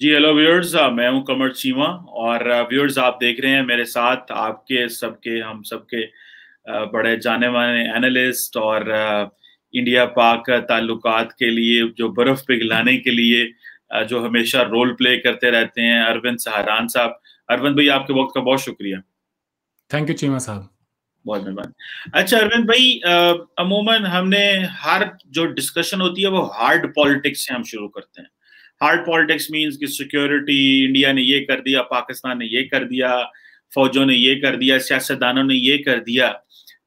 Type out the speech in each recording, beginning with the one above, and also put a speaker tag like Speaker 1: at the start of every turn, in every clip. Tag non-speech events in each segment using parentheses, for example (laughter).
Speaker 1: जी hello viewers मैं हूं कमर चीमा और व्यूअर्स आप देख रहे हैं मेरे साथ आपके सबके हम सबके बड़े जाने माने एनालिस्ट और इंडिया पाक ताल्लुकात के लिए जो बर्फ़ पिघलाने के लिए जो हमेशा रोल प्ले करते रहते हैं अरविंद सहारान साहब अरविंद भाई आपके वक्त का बहुत शुक्रिया
Speaker 2: थैंक यू चीमा साहब
Speaker 1: बहुत मेहरबान अच्छा अरविंद भाई अमूमन हमने हर जो डिस्कशन होती है वो हार्ड पॉलिटिक्स से हम शुरू करते हैं हार्ड पॉलिटिक्स मीन्स कि सिक्योरिटी इंडिया ने ये कर दिया पाकिस्तान ने ये कर दिया फौजों ने ये कर दिया सियासतदानों ने ये कर दिया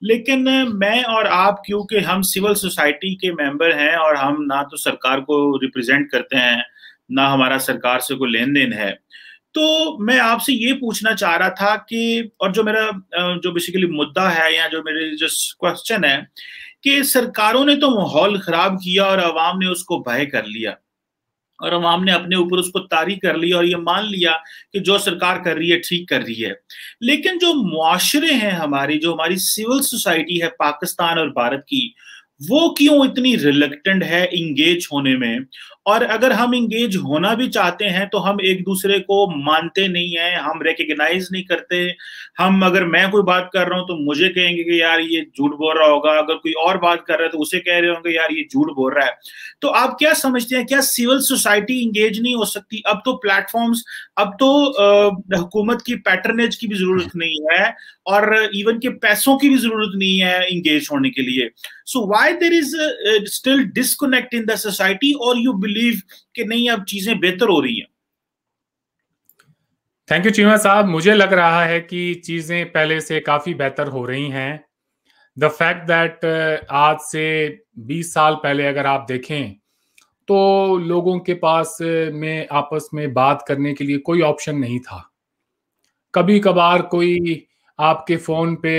Speaker 1: लेकिन मैं और आप क्योंकि हम सिविल सोसाइटी के मेंबर हैं और हम ना तो सरकार को रिप्रेजेंट करते हैं ना हमारा सरकार से कोई लेन देन है तो मैं आपसे ये पूछना चाह रहा था कि और जो मेरा जो बेसिकली मुद्दा है या जो मेरे जो क्वेश्चन है कि सरकारों ने तो माहौल खराब किया और आवाम ने उसको भय कर लिया और अवाम ने अपने ऊपर उसको तारी कर लिया और ये मान लिया कि जो सरकार कर रही है ठीक कर रही है लेकिन जो मुआरे हैं हमारी जो हमारी सिविल सोसाइटी है पाकिस्तान और भारत की वो क्यों इतनी रिलेक्टेंट है इंगेज होने में और अगर हम इंगेज होना भी चाहते हैं तो हम एक दूसरे को मानते नहीं हैं हम रिकग्नाइज नहीं करते हम अगर मैं कोई बात कर रहा हूं तो मुझे कहेंगे कि यार ये झूठ बोल रहा होगा अगर कोई और बात कर रहा है तो उसे कह रहे होंगे यार ये झूठ बोल रहा है तो आप क्या समझते हैं क्या सिविल सोसाइटी इंगेज नहीं हो सकती अब तो प्लेटफॉर्म्स अब तो हुकूमत की पैटर्नेज की भी जरूरत नहीं है और इवन के पैसों की भी जरूरत नहीं है इंगेज होने के लिए so why there is still disconnect in the society और यू बिलीव कि नहीं अब चीजें बेहतर हो रही हैं थैंक यू चीमा साहब मुझे लग रहा है कि
Speaker 2: चीजें पहले से काफी बेहतर हो रही हैं द फैक्ट दैट आज से 20 साल पहले अगर आप देखें तो लोगों के पास uh, में आपस में बात करने के लिए कोई ऑप्शन नहीं था कभी कभार कोई आपके फोन पे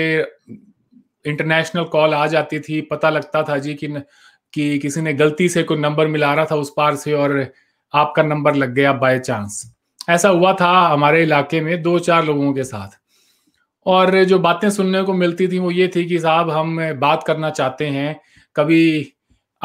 Speaker 2: इंटरनेशनल कॉल आ जाती थी पता लगता था जी कि कि किसी ने गलती से कोई नंबर मिला रहा था उस पार से और आपका नंबर लग गया बाय चांस ऐसा हुआ था हमारे इलाके में दो चार लोगों के साथ और जो बातें सुनने को मिलती थी वो ये थी कि साहब हम बात करना चाहते हैं कभी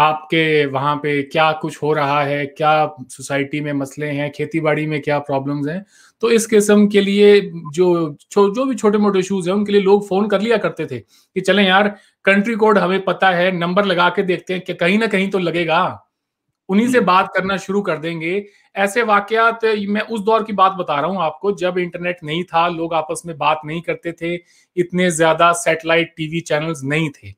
Speaker 2: आपके वहाँ पे क्या कुछ हो रहा है क्या सोसाइटी में मसले हैं खेती बाड़ी में क्या प्रॉब्लम्स हैं तो इस किस्म के लिए जो जो, जो भी छोटे मोटे इशूज हैं उनके लिए लोग फोन कर लिया करते थे कि चले यार कंट्री कोड हमें पता है नंबर लगा के देखते हैं कि कहीं ना कहीं तो लगेगा उन्हीं से हम्म। बात करना शुरू कर देंगे ऐसे वाकयात मैं उस दौर की बात बता रहा हूं आपको जब इंटरनेट नहीं था लोग आपस में बात नहीं करते थे इतने ज्यादा सैटेलाइट टीवी चैनल्स नहीं थे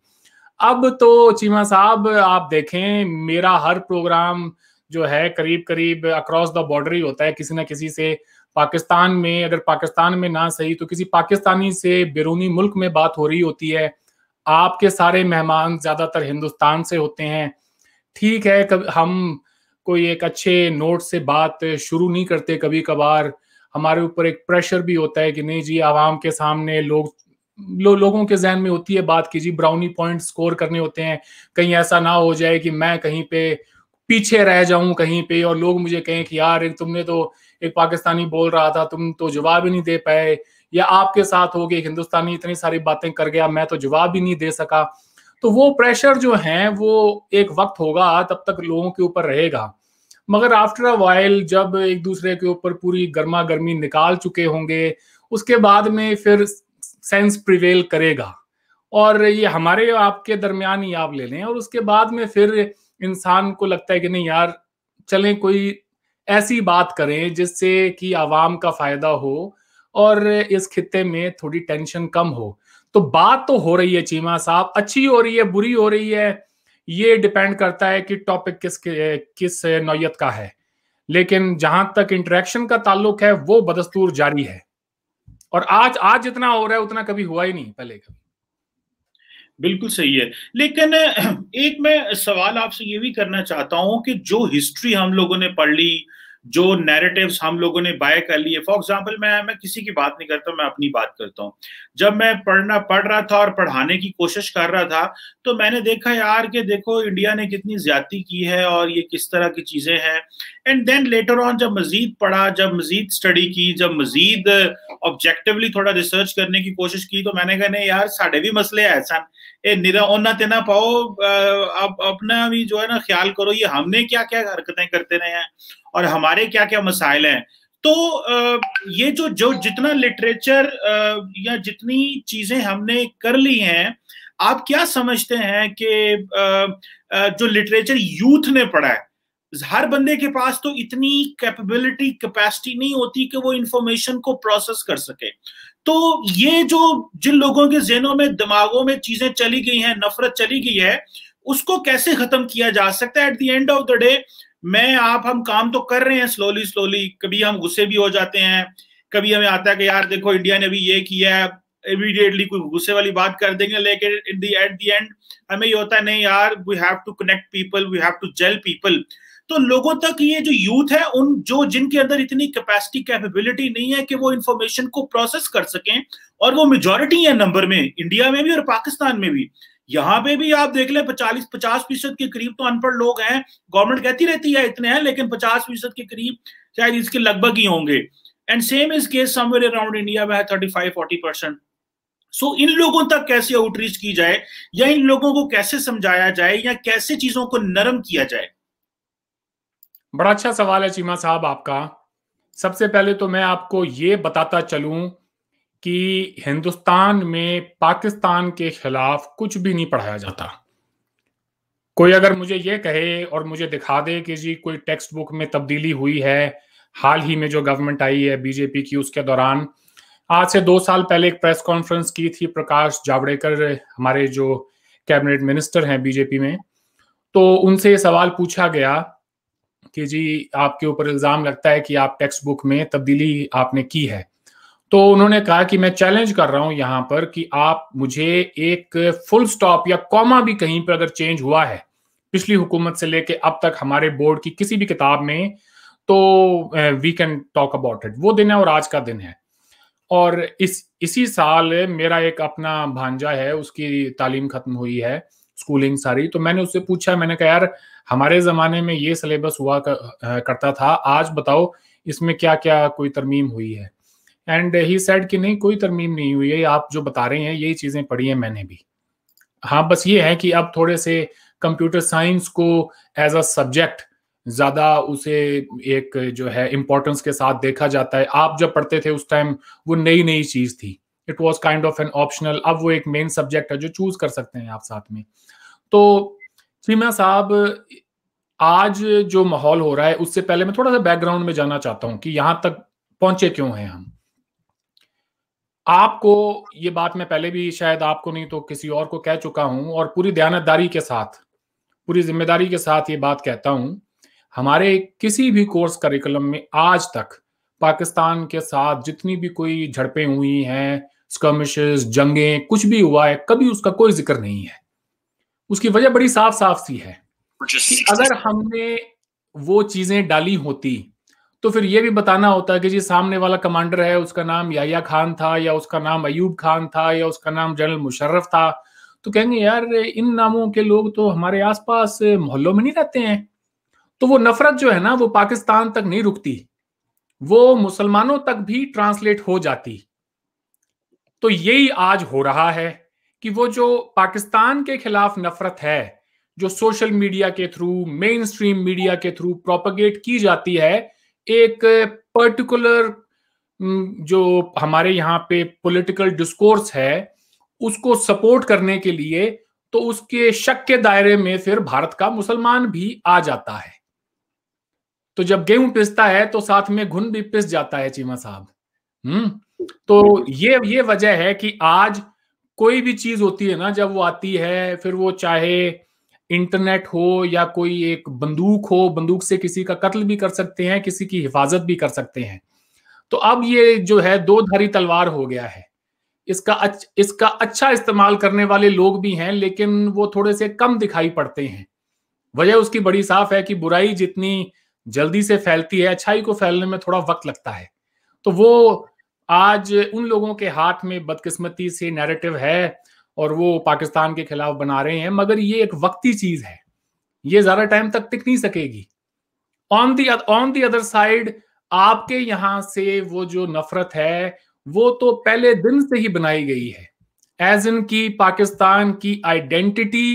Speaker 2: अब तो चीमा साहब आप देखें मेरा हर प्रोग्राम जो है करीब करीब अक्रॉस द बॉर्डर ही होता है किसी ना किसी से पाकिस्तान में अगर पाकिस्तान में ना सही तो किसी पाकिस्तानी से बैरूनी मुल्क में बात हो रही होती है आपके सारे मेहमान ज़्यादातर हिंदुस्तान से होते हैं ठीक है कब हम कोई एक अच्छे नोट से बात शुरू नहीं करते कभी कभार हमारे ऊपर एक प्रेशर भी होता है कि नहीं जी आवाम के सामने लोग लो, लोगों के जहन में होती है बात की जी ब्राउनी पॉइंट स्कोर करने होते हैं कहीं ऐसा ना हो जाए कि मैं कहीं पे पीछे रह जाऊं कहीं पे और लोग मुझे कहें कि यार एक तुमने तो एक पाकिस्तानी बोल रहा था तुम तो जवाब ही नहीं दे पाए या आपके साथ हो गए हिंदुस्तानी इतनी सारी बातें कर गया मैं तो जवाब ही नहीं दे सका तो वो प्रेशर जो है वो एक वक्त होगा तब तक लोगों के ऊपर रहेगा मगर आफ्टर अ वाइल जब एक दूसरे के ऊपर पूरी गर्मा गर्मी निकाल चुके होंगे उसके बाद में फिर सेंस प्रिवेल करेगा और ये हमारे आपके दरमियान ही आप ले लें और उसके बाद में फिर इंसान को लगता है कि नहीं यार चलें कोई ऐसी बात करें जिससे कि आवाम का फायदा हो और इस खत्ते में थोड़ी टेंशन कम हो तो बात तो हो रही है चीमा साहब अच्छी हो रही है बुरी हो रही है ये डिपेंड करता है कि टॉपिक किस किस नौयत का है लेकिन जहां तक इंटरेक्शन का ताल्लुक है वो बदस्तूर जारी है और आज आज जितना हो रहा है उतना कभी हुआ ही नहीं पहले कभी
Speaker 1: बिल्कुल सही है लेकिन (clears throat) एक मैं सवाल आपसे ये भी करना चाहता हूं कि जो हिस्ट्री हम लोगों ने पढ़ ली जो नैरेटिव्स हम लोगों ने बाय कर लिए फॉर एग्जाम्पल मैं मैं किसी की बात नहीं करता मैं अपनी बात करता हूँ जब मैं पढ़ना पढ़ रहा था और पढ़ाने की कोशिश कर रहा था तो मैंने देखा यार कि देखो इंडिया ने कितनी ज्यादा की है और ये किस तरह की चीज़ें हैं एंड देन लेटर ऑन जब मजीद पढ़ा जब मजीद स्टडी की जब मजीद ऑब्जेक्टिवली थोड़ा रिसर्च करने की कोशिश की तो मैंने कहा नहीं यार साढ़े भी मसले है ऐसा ए निरा ओना तेना पाओ अब अपना भी जो है ना ख्याल करो ये हमने क्या क्या हरकतें करते रहे हैं और हमारे क्या क्या मसाइल हैं तो ये जो जो जितना लिटरेचर या जितनी चीजें हमने कर ली हैं आप क्या समझते हैं कि जो लिटरेचर यूथ ने पढ़ा है हर बंदे के पास तो इतनी कैपेबिलिटी कैपेसिटी नहीं होती कि वो इंफॉर्मेशन को प्रोसेस कर सके तो ये जो जिन लोगों के जहनों में दिमागों में चीजें चली गई हैं नफरत चली गई है उसको कैसे खत्म किया जा सकता है at the end of the day मैं आप हम काम तो कर रहे हैं स्लोली स्लोली कभी हम गुस्से भी हो जाते हैं कभी हमें आता है कि यार देखो इंडिया ने भी ये किया है इमीडिएटली कोई गुस्से वाली बात कर देंगे लेकिन इन दी एट दी एंड हमें ये होता है नहीं यार we have to connect people we have to gel people तो लोगों तक ये जो यूथ है उन जो जिनके अंदर इतनी कैपेसिटी कैपेबिलिटी नहीं है कि वो इन्फॉर्मेशन को प्रोसेस कर सकें और वो मेजोरिटी है नंबर में इंडिया में भी और पाकिस्तान में भी यहां पे भी आप देख ले पचालीस पचास फीसद के करीब तो अनपढ़ लोग हैं गवर्नमेंट कहती रहती है इतने हैं लेकिन पचास फीसद के करीब शायद इसके लगभग ही होंगे and same is case somewhere around India में है thirty five forty percent so इन लोगों तक कैसे आउटरीच की जाए या इन लोगों को कैसे समझाया जाए या कैसे चीजों को नरम किया जाए बड़ा अच्छा सवाल है चीमा साहब
Speaker 2: आपका सबसे पहले तो मैं आपको ये बताता चलूं कि हिंदुस्तान में पाकिस्तान के खिलाफ कुछ भी नहीं पढ़ाया जाता कोई अगर मुझे ये कहे और मुझे दिखा दे कि जी कोई टेक्स्ट बुक में तब्दीली हुई है हाल ही में जो गवर्नमेंट आई है बीजेपी की उसके दौरान आज से दो साल पहले एक प्रेस कॉन्फ्रेंस की थी प्रकाश जावड़ेकर हमारे जो कैबिनेट मिनिस्टर हैं बीजेपी में तो उनसे ये सवाल पूछा गया कि जी आपके ऊपर इल्ज़ाम लगता है कि आप टेक्स्ट बुक में तब्दीली आपने की है तो उन्होंने कहा कि मैं चैलेंज कर रहा हूं यहां पर कि आप मुझे एक फुल स्टॉप या कॉमा भी कहीं पर अगर चेंज हुआ है पिछली हुकूमत से लेके अब तक हमारे बोर्ड की किसी भी किताब में तो we can talk about it वो दिन है और आज का दिन है और इस इसी साल मेरा एक अपना भांजा है उसकी तालीम खत्म हुई है स्कूलिंग सारी तो मैंने उससे पूछा मैंने कहा यार हमारे ज़माने में ये सिलेबस हुआ कर, करता था आज बताओ इसमें क्या क्या कोई तरमीम हुई है एंड ही सेड कि नहीं कोई तरमीम नहीं हुई है आप जो बता रहे हैं यही चीज़ें पढ़ी है मैंने भी हाँ बस ये है कि अब थोड़े से कंप्यूटर साइंस को एज अ सब्जेक्ट ज़्यादा उसे एक जो है इम्पोर्टेंस के साथ देखा जाता है आप जब पढ़ते थे उस टाइम वो नई नई चीज़ थी it was kind of an optional अब वो एक मेन सब्जेक्ट है जो चूज कर सकते हैं आप साथ में तो सीमा साहब आज जो माहौल हो रहा है उससे पहले मैं थोड़ा सा बैकग्राउंड में जाना चाहता हूँ कि यहाँ तक पहुंचे क्यों हैं हम आपको ये बात मैं पहले भी शायद आपको नहीं तो किसी और को कह चुका हूं और पूरी दयानतदारी के साथ पूरी जिम्मेदारी के साथ ये बात कहता हूं हमारे किसी भी कोर्स करिकुलम में आज तक पाकिस्तान के साथ जितनी भी कोई झड़पें हुई हैं स्कमिश जंगें कुछ भी हुआ है कभी उसका कोई जिक्र नहीं है उसकी वजह बड़ी साफ साफ सी है कि अगर हमने वो चीजें डाली होती तो फिर ये भी बताना होता है कि जी सामने वाला कमांडर है उसका नाम याया खान था या उसका नाम अयूब खान था या उसका नाम जनरल मुशर्रफ था तो कहेंगे यार इन नामों के लोग तो हमारे आसपास मोहल्लों में नहीं रहते हैं तो वो नफरत जो है ना वो पाकिस्तान तक नहीं रुकती वो मुसलमानों तक भी ट्रांसलेट हो जाती तो यही आज हो रहा है कि वो जो पाकिस्तान के खिलाफ नफरत है जो सोशल मीडिया के थ्रू मेन स्ट्रीम मीडिया के थ्रू प्रोपगेट की जाती है एक पर्टिकुलर mm, जो हमारे यहाँ पे पॉलिटिकल डिस्कोर्स है उसको सपोर्ट करने के लिए तो उसके शक के दायरे में फिर भारत का मुसलमान भी आ जाता है तो जब गेहूं पिसता है तो साथ में घुन भी पिस जाता है चीमा साहब हम्म तो ये ये वजह है कि आज कोई भी चीज होती है ना जब वो आती है फिर वो चाहे इंटरनेट हो या कोई एक बंदूक हो बंदूक से किसी का कत्ल भी कर सकते हैं किसी की हिफाजत भी कर सकते हैं तो अब ये जो है दो धारी तलवार हो गया है इसका अच्छ, इसका अच्छा इस्तेमाल करने वाले लोग भी हैं लेकिन वो थोड़े से कम दिखाई पड़ते हैं वजह उसकी बड़ी साफ है कि बुराई जितनी जल्दी से फैलती है अच्छाई को फैलने में थोड़ा वक्त लगता है तो वो आज उन लोगों के हाथ में बदकिस्मती से नैरेटिव है और वो पाकिस्तान के खिलाफ बना रहे हैं मगर ये एक वक्ती चीज है ये ज्यादा टाइम तक टिक नहीं सकेगी on the on the other side आपके यहां से वो जो नफरत है वो तो पहले दिन से ही बनाई गई है एज इन की पाकिस्तान की आइडेंटिटी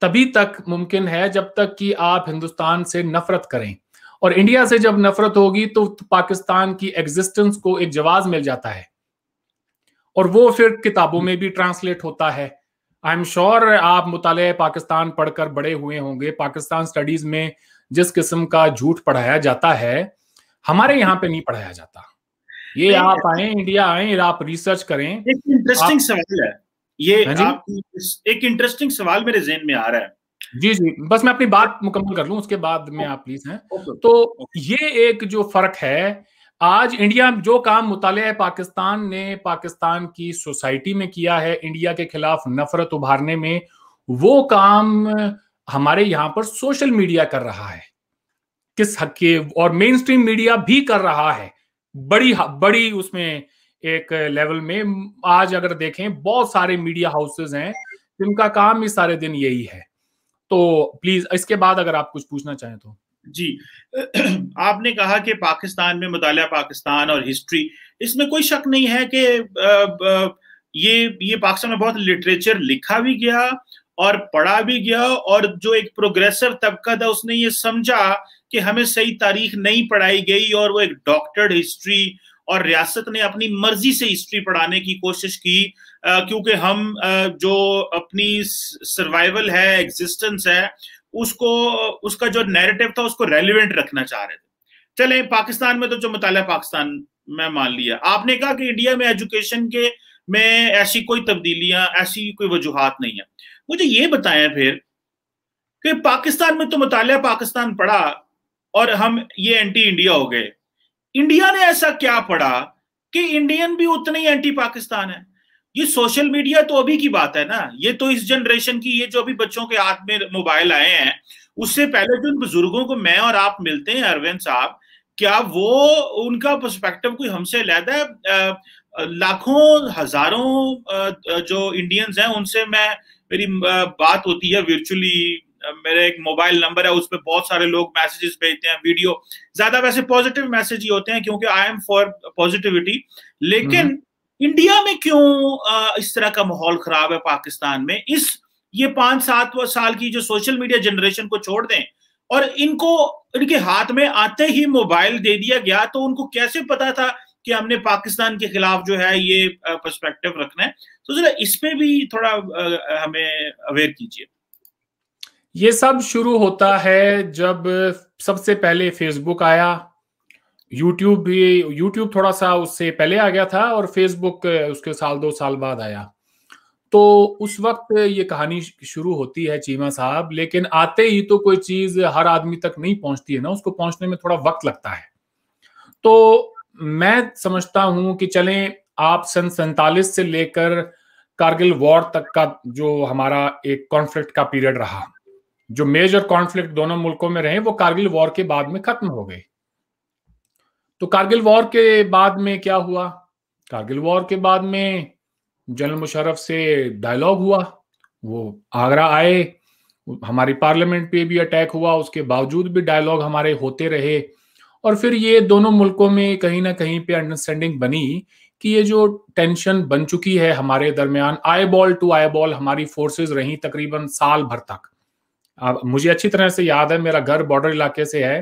Speaker 2: तभी तक मुमकिन है जब तक कि आप हिंदुस्तान से नफरत करें और इंडिया से जब नफरत होगी तो पाकिस्तान की एग्जिस्टेंस को एक जवाब मिल जाता है और वो फिर किताबों में भी ट्रांसलेट होता है आई एम श्योर आप मुताल पाकिस्तान पढ़कर बड़े हुए होंगे पाकिस्तान स्टडीज में जिस किस्म का झूठ पढ़ाया जाता है हमारे यहाँ पे नहीं पढ़ाया जाता ये आप आए इंडिया आए आप रिसर्च करें एक इंटरेस्टिंग सवाल है ये हाँ एक इंटरेस्टिंग सवाल मेरे जेन में आ रहा है जी जी बस मैं अपनी बात मुकम्मल कर लूं उसके बाद में आप प्लीज हैं तो ये एक जो फर्क है आज इंडिया जो काम मुताल पाकिस्तान ने पाकिस्तान की सोसाइटी में किया है इंडिया के खिलाफ नफरत उभारने में वो काम हमारे यहां पर सोशल मीडिया कर रहा है किस हक के और मेन स्ट्रीम मीडिया भी कर रहा है बड़ी बड़ी उसमें एक लेवल में आज अगर देखें बहुत सारे मीडिया हाउसेज हैं जिनका काम ही सारे दिन यही है तो प्लीज इसके बाद अगर आप कुछ पूछना चाहें तो
Speaker 1: जी (clears throat) आपने कहा कि पाकिस्तान में मुताल पाकिस्तान और हिस्ट्री इसमें कोई शक नहीं है कि ये ये पाकिस्तान में बहुत लिटरेचर लिखा भी गया और पढ़ा भी गया और जो एक प्रोग्रेसिव तबका था उसने ये समझा कि हमें सही तारीख नहीं पढ़ाई गई और वो एक डॉक्टर्ड हिस्ट्री और रियासत ने अपनी मर्जी से हिस्ट्री पढ़ाने की कोशिश की क्योंकि हम आ, जो अपनी सर्वाइवल है एग्जिस्टेंस है उसको उसका जो नैरेटिव था उसको रेलिवेंट रखना चाह रहे थे चले पाकिस्तान में तो जो मतलब पाकिस्तान में मान लिया आपने कहा कि इंडिया में एजुकेशन के में ऐसी कोई तब्दीलियां ऐसी कोई वजूहत नहीं है मुझे ये बताएं फिर कि पाकिस्तान में तो मुताल पाकिस्तान पढ़ा और हम ये एंटी इंडिया हो गए इंडिया ने ऐसा क्या पढ़ा कि इंडियन भी उतने ही एंटी पाकिस्तान है ये सोशल मीडिया तो अभी की बात है ना ये तो इस जनरेशन की ये जो अभी बच्चों के हाथ में मोबाइल आए हैं उससे पहले जो बुजुर्गों को मैं और आप मिलते हैं अरविंद साहब क्या वो उनका पर्सपेक्टिव कोई हमसे लहदा है लाखों हजारों जो इंडियंस हैं उनसे मैं मेरी बात होती है वर्चुअली मेरा एक मोबाइल नंबर है उस पर बहुत सारे लोग मैसेजेस भेजते हैं वीडियो ज्यादा वैसे पॉजिटिव मैसेज ही होते हैं क्योंकि आई एम फॉर पॉजिटिविटी लेकिन हम्म। इंडिया में क्यों इस तरह का माहौल खराब है पाकिस्तान में इस ये पांच सात साल की जो सोशल मीडिया जनरेशन को छोड़ दें और इनको इनके हाथ में आते ही मोबाइल दे दिया गया तो उनको कैसे पता था कि हमने पाकिस्तान के खिलाफ जो है ये पर्सपेक्टिव रखना है तो जरा इस पे भी थोड़ा हमें अवेयर कीजिए
Speaker 2: ये सब शुरू होता है जब सबसे पहले फेसबुक आया यूट्यूब भी यूट्यूब थोड़ा सा उससे पहले आ गया था और फेसबुक उसके साल दो साल बाद आया तो उस वक्त ये कहानी शुरू होती है चीमा साहब लेकिन आते ही तो कोई चीज हर आदमी तक नहीं पहुंचती है ना उसको पहुंचने में थोड़ा वक्त लगता है तो मैं समझता हूं कि चलें आप सन सैतालीस से लेकर कारगिल वॉर तक का जो हमारा एक कॉन्फ्लिक्ट का पीरियड रहा जो मेजर कॉन्फ्लिक्ट दोनों मुल्कों में रहे वो कारगिल वॉर के बाद में खत्म हो गए तो कारगिल वॉर के बाद में क्या हुआ कारगिल वॉर के बाद में जनरल मुशरफ से डायलॉग हुआ वो आगरा आए हमारी पार्लियामेंट पे भी अटैक हुआ उसके बावजूद भी डायलॉग हमारे होते रहे और फिर ये दोनों मुल्कों में कहीं ना कहीं पे अंडरस्टैंडिंग बनी कि ये जो टेंशन बन चुकी है हमारे दरमियान eyeball to eyeball हमारी फोर्सेस रही तकरीबन साल भर तक अब मुझे अच्छी तरह से याद है मेरा घर बॉर्डर इलाके से है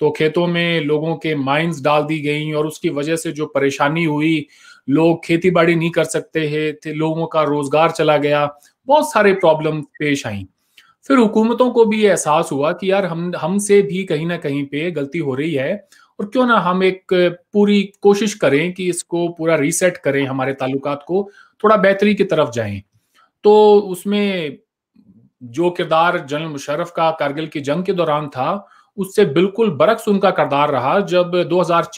Speaker 2: तो खेतों में लोगों के माइंस डाल दी गई और उसकी वजह से जो परेशानी हुई लोग खेती बाड़ी नहीं कर सकते थे लोगों का रोजगार चला गया बहुत सारे प्रॉब्लम पेश आई फिर हुकूमतों को भी एहसास हुआ कि यार हम हमसे भी कहीं ना कहीं पे गलती हो रही है और क्यों ना हम एक पूरी कोशिश करें कि इसको पूरा रीसेट करें हमारे ताल्लुकात को थोड़ा बेहतरी की तरफ जाएं तो उसमें जो किरदार जनरल मुशरफ का कारगिल की जंग के दौरान था उससे बिल्कुल बरक्स उनका करदार रहा जब दो दो हजार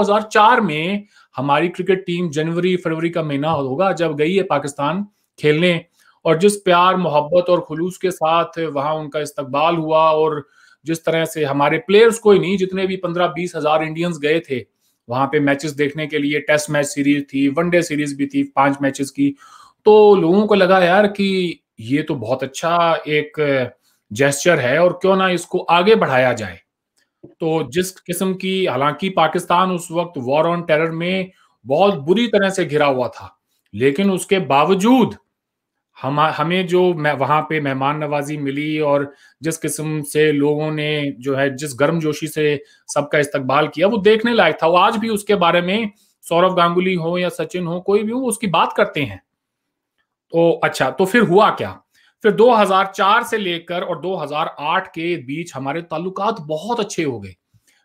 Speaker 2: हजार चार में हमारी क्रिकेट टीम जनवरी फरवरी का महीना होगा जब गई है पाकिस्तान खेलने और जिस प्यार मोहब्बत और खुलूस के साथ वहां उनका इस्तकबाल हुआ और जिस तरह से हमारे प्लेयर्स को ही नहीं जितने भी पंद्रह बीस हजार इंडियंस गए थे वहां पे मैचेस देखने के लिए टेस्ट मैच सीरीज थी वनडे सीरीज भी थी पांच मैचेस की तो लोगों को लगा यार कि ये तो बहुत अच्छा एक जेस्चर है और क्यों ना इसको आगे बढ़ाया जाए तो जिस किस्म की हालांकि पाकिस्तान उस वक्त वॉर ऑन टेरर में बहुत बुरी तरह से घिरा हुआ था लेकिन उसके बावजूद हम हमें जो वहां पे मेहमान नवाजी मिली और जिस किस्म से लोगों ने जो है जिस गर्म जोशी से सबका इस्तकबाल किया वो देखने लायक था वो आज भी उसके बारे में सौरभ गांगुली हो या सचिन हो कोई भी हो उसकी बात करते हैं तो अच्छा तो फिर हुआ क्या फिर 2004 से लेकर और 2008 के बीच हमारे ताल्लुकात बहुत अच्छे हो गए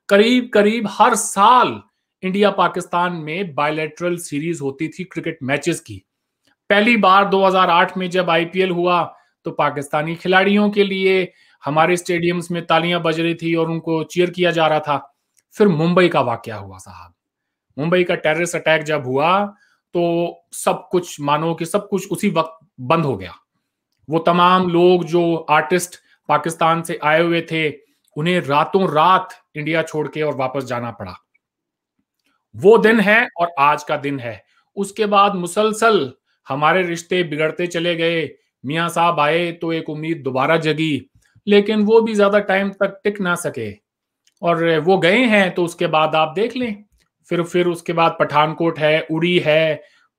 Speaker 2: करीब करीब हर साल इंडिया पाकिस्तान में बायोलेट्रल सीरीज होती थी क्रिकेट मैचेस की पहली बार 2008 में जब आईपीएल हुआ तो पाकिस्तानी खिलाड़ियों के लिए हमारे स्टेडियम्स में तालियां बज रही थी और उनको चीयर किया जा रहा था फिर मुंबई का वाक्य हुआ साहब मुंबई का टेररिस्ट अटैक जब हुआ तो सब कुछ मानो कि सब कुछ उसी वक्त बंद हो गया वो तमाम लोग जो आर्टिस्ट पाकिस्तान से आए हुए थे उन्हें रातों रात इंडिया छोड़ के और वापस जाना पड़ा वो दिन है और आज का दिन है उसके बाद मुसलसल हमारे रिश्ते बिगड़ते चले गए मियाँ साहब आए तो एक उम्मीद दोबारा जगी लेकिन वो भी ज्यादा टाइम तक टिक ना सके और वो गए हैं तो उसके बाद आप देख लें फिर फिर उसके बाद पठानकोट है उड़ी है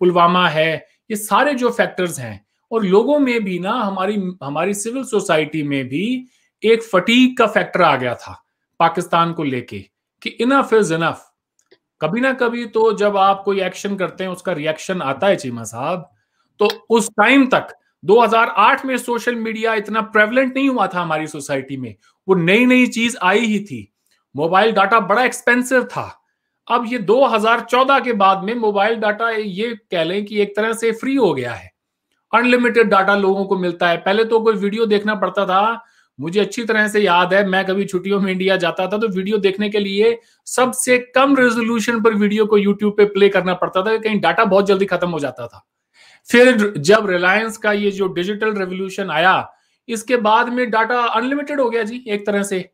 Speaker 2: पुलवामा है ये सारे जो फैक्टर्स हैं और लोगों में भी ना हमारी हमारी सिविल सोसाइटी में भी एक फटीक का फैक्टर आ गया था पाकिस्तान को लेके कि इनफ इज इनफ कभी ना कभी तो जब आप कोई एक्शन करते हैं उसका रिएक्शन आता है चीमा साहब तो उस टाइम तक 2008 में सोशल मीडिया इतना प्रेवलेंट नहीं हुआ था हमारी सोसाइटी में वो नई नई चीज आई ही थी मोबाइल डाटा बड़ा एक्सपेंसिव था अब ये 2014 के बाद में मोबाइल डाटा ये कह लें कि एक तरह से फ्री हो गया है अनलिमिटेड डाटा लोगों को मिलता है पहले तो कोई वीडियो देखना पड़ता था मुझे अच्छी तरह से याद है मैं कभी छुट्टियों में इंडिया जाता था तो वीडियो देखने के लिए सबसे कम रेजोल्यूशन पर वीडियो को यूट्यूब पे प्ले करना पड़ता था कहीं डाटा बहुत जल्दी खत्म हो जाता था फिर जब रिलायंस का ये जो डिजिटल रेवोल्यूशन आया इसके बाद में डाटा अनलिमिटेड हो गया जी एक तरह से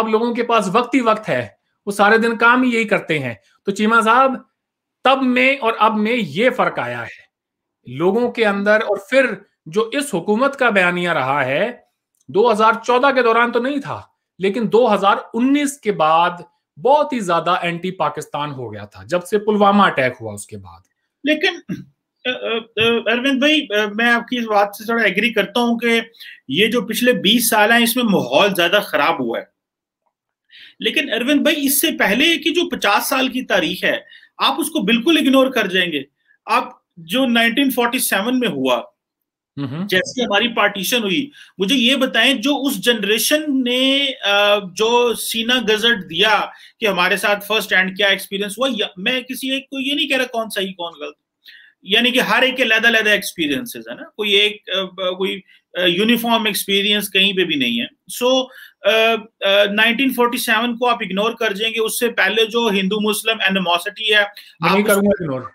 Speaker 2: अब लोगों के पास वक्त ही वक्त है वो सारे दिन काम ही यही करते हैं तो चीमा साहब तब में और अब में ये फर्क आया है लोगों के अंदर और फिर जो इस हुकूमत का बयानिया रहा है 2014 के दौरान तो नहीं था लेकिन 2019 के बाद बहुत ही ज्यादा एंटी पाकिस्तान हो गया था जब से पुलवामा अटैक हुआ उसके बाद लेकिन
Speaker 1: अरविंद भाई मैं आपकी इस बात से थोड़ा एग्री करता हूं कि ये जो पिछले 20 साल है इसमें माहौल ज्यादा खराब हुआ है लेकिन अरविंद भाई इससे पहले की जो 50 साल की तारीख है आप उसको बिल्कुल इग्नोर कर जाएंगे आप जो 1947 में हुआ जैसे हमारी पार्टीशन हुई मुझे ये बताएं जो उस जनरेशन ने जो सीना गजट दिया कि हमारे साथ फर्स्ट हैंड क्या एक्सपीरियंस हुआ मैं किसी एक को ये नहीं कह रहा कौन सही कौन गलत यानी कि हर एक के लहदा लहदा एक्सपीरियंसेस है ना कोई एक कोई यूनिफॉर्म एक्सपीरियंस कहीं पे भी नहीं है सो नाइनटीन फोर्टी सेवन को आप इग्नोर कर जाएंगे उससे पहले जो हिंदू मुस्लिम एनिमोसिटी है आप